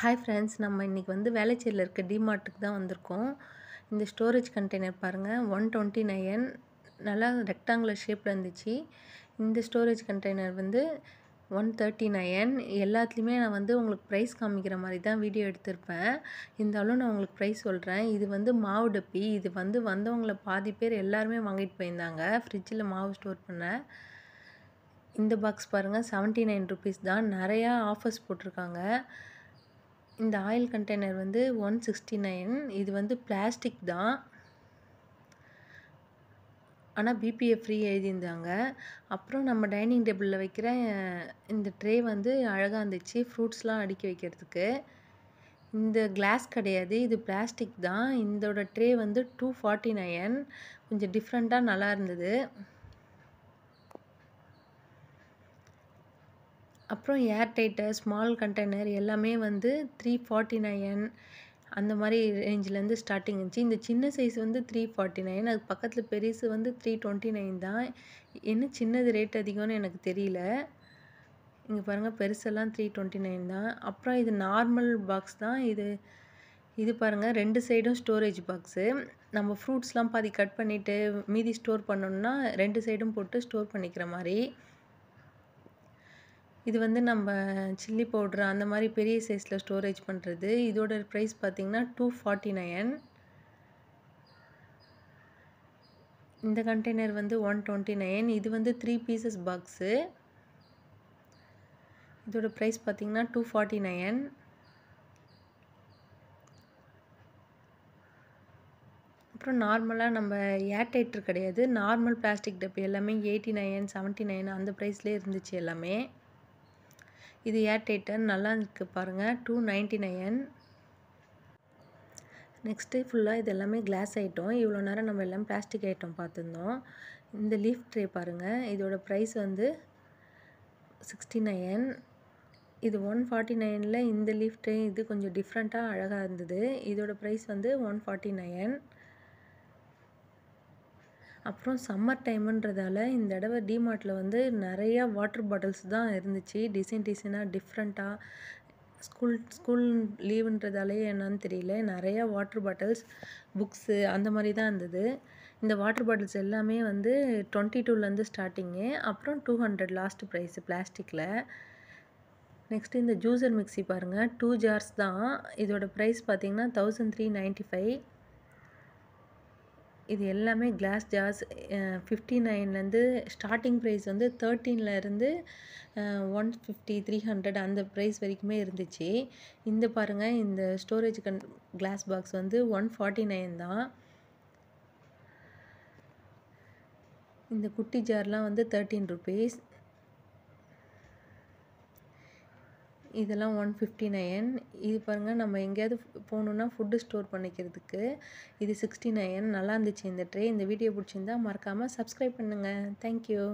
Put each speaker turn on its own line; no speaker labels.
hi friends நம்ம இன்றைக்கி வந்து வேலைச்சேரியில் இருக்க டிமார்ட்டுக்கு தான் வந்திருக்கோம் இந்த ஸ்டோரேஜ் கண்டெய்னர் பாருங்கள் ஒன் டுவெண்ட்டி நைன் நல்லா ரெக்டாங்குலர் ஷேப்பில் இருந்துச்சு இந்த ஸ்டோரேஜ் கண்டெய்னர் வந்து ஒன் தேர்ட்டி நைன் எல்லாத்துலேயுமே நான் வந்து உங்களுக்கு ப்ரைஸ் காமிக்கிற மாதிரி தான் வீடியோ எடுத்திருப்பேன் இருந்தாலும் நான் உங்களுக்கு ப்ரைஸ் சொல்கிறேன் இது வந்து மாவு டப்பி இது வந்து வந்தவங்கள பாதி பேர் எல்லாருமே வாங்கிட்டு போயிருந்தாங்க ஃப்ரிட்ஜில் மாவு ஸ்டோர் பண்ணேன் இந்த பாக்ஸ் பாருங்கள் செவன்ட்டி நைன் ருபீஸ் தான் நிறையா ஆஃபர்ஸ் போட்டிருக்காங்க இந்த ஆயில் கண்டெய்னர் வந்து ஒன் சிக்ஸ்டி நைன் இது வந்து பிளாஸ்டிக் தான் ஆனால் பிபிஎஃப் ஃப்ரீ எழுதியிருந்தாங்க அப்புறம் நம்ம டைனிங் டேபிளில் வைக்கிற இந்த ட்ரே வந்து அழகாக இருந்துச்சு ஃப்ரூட்ஸ்லாம் அடுக்கி வைக்கிறதுக்கு இந்த கிளாஸ் கிடையாது இது பிளாஸ்டிக் தான் இதோட ட்ரே வந்து டூ ஃபார்ட்டி நைன் கொஞ்சம் டிஃப்ரெண்ட்டாக நல்லா இருந்தது அப்புறம் ஏர் டைட்டர் ஸ்மால் கண்டெய்னர் எல்லாமே வந்து த்ரீ ஃபார்ட்டி நைன் அந்த மாதிரி ரேஞ்சிலேருந்து ஸ்டார்டிங் இருந்துச்சு இந்த சின்ன சைஸ் வந்து த்ரீ ஃபார்ட்டி நைன் அதுக்கு பக்கத்தில் பெருசு வந்து த்ரீ டுவெண்ட்டி நைன் தான் என்ன சின்னது ரேட் அதிகம்னு எனக்கு தெரியல இங்கே பாருங்கள் பெருசெல்லாம் த்ரீ டுவெண்ட்டி நைன் தான் அப்புறம் இது நார்மல் பாக்ஸ் தான் இது இது பாருங்கள் ரெண்டு சைடும் ஸ்டோரேஜ் பாக்ஸு நம்ம ஃப்ரூட்ஸ்லாம் பாதி கட் பண்ணிவிட்டு மீதி ஸ்டோர் பண்ணணுன்னா ரெண்டு சைடும் போட்டு ஸ்டோர் பண்ணிக்கிற மாதிரி இது வந்து நம்ம சில்லி பவுட்ரு அந்த மாதிரி பெரிய சைஸில் ஸ்டோரேஜ் பண்ணுறது இதோட ப்ரைஸ் பார்த்திங்கன்னா டூ ஃபார்ட்டி நைன் இந்த கண்டெய்னர் வந்து ஒன் டுவெண்ட்டி நைன் இது வந்து த்ரீ பீசஸ் பாக்ஸு இதோட ப்ரைஸ் பார்த்திங்கன்னா டூ ஃபார்ட்டி நைன் அப்புறம் நார்மலாக நம்ம ஏர்டைட்ரு கிடையாது நார்மல் பிளாஸ்டிக் டப்பு எல்லாமே எயிட்டி நைன் செவன்ட்டி நைன் அந்த ப்ரைஸ்லேயே இருந்துச்சு எல்லாமே இது ஏர்டைட்டன் நல்லா இருக்குது பாருங்கள் டூ நைன்ட்டி நைன் நெக்ஸ்ட்டு ஃபுல்லாக இது எல்லாமே கிளாஸ் ஐட்டம் இவ்வளோ நேரம் நம்ம எல்லாம் பிளாஸ்டிக் ஐட்டம் பார்த்துருந்தோம் இந்த லீஃப் ட்ரே பாருங்கள் இதோடய ப்ரைஸ் வந்து சிக்ஸ்டி நைன் இது ஒன் ஃபார்ட்டி நைனில் இந்த லீஃப் ட்ரே இது கொஞ்சம் டிஃப்ரெண்ட்டாக அழகாக இருந்தது இதோடய ப்ரைஸ் வந்து ஒன் ஃபார்ட்டி நைன் அப்புறம் சம்மர் டைமுன்றதால இந்த தடவை டிமார்ட்டில் வந்து நிறையா வாட்டர் பாட்டில்ஸ் தான் இருந்துச்சு டிசைன் டிசைனாக டிஃப்ரெண்ட்டாக ஸ்கூல் ஸ்கூல் லீவுன்றதாலேயே என்னன்னு தெரியல நிறையா வாட்டர் பாட்டில்ஸ் புக்ஸு அந்த மாதிரி தான் இருந்தது இந்த வாட்டர் பாட்டில்ஸ் எல்லாமே வந்து டுவெண்ட்டி டூலேருந்து ஸ்டார்டிங்கு அப்புறம் டூ ஹண்ட்ரட் லாஸ்ட் ப்ரைஸு பிளாஸ்டிக்கில் நெக்ஸ்ட்டு இந்த ஜூஸர் மிக்சி பாருங்கள் டூ ஜார்ஸ் தான் இதோடய ப்ரைஸ் பார்த்திங்கன்னா தௌசண்ட் த்ரீ நைன்ட்டி ஃபைவ் இது எல்லாமே கிளாஸ் ஜார்ஸ் ஃபிஃப்டி நைன்லேருந்து ஸ்டார்டிங் ப்ரைஸ் வந்து தேர்ட்டீன்லேருந்து ஒன் ஃபிஃப்டி த்ரீ ஹண்ட்ரட் அந்த ப்ரைஸ் வரைக்குமே இருந்துச்சு இந்த பாருங்கள் இந்த ஸ்டோரேஜ் கன் கிளாஸ் பாக்ஸ் வந்து ஒன் ஃபார்ட்டி நைன் தான் இந்த குட்டி ஜார்லாம் வந்து தேர்ட்டீன் ருபீஸ் இதெல்லாம் ஒன் ஃபிஃப்டி நயன் இது பாருங்கள் நம்ம எங்கேயாவது போகணுன்னா ஃபுட்டு ஸ்டோர் பண்ணிக்கிறதுக்கு இது சிக்ஸ்டி நயன் நல்லா இருந்துச்சு இந்த ட்ரே இந்த வீடியோ பிடிச்சிருந்தா மறக்காமல் சப்ஸ்கிரைப் பண்ணுங்கள் தேங்க்யூ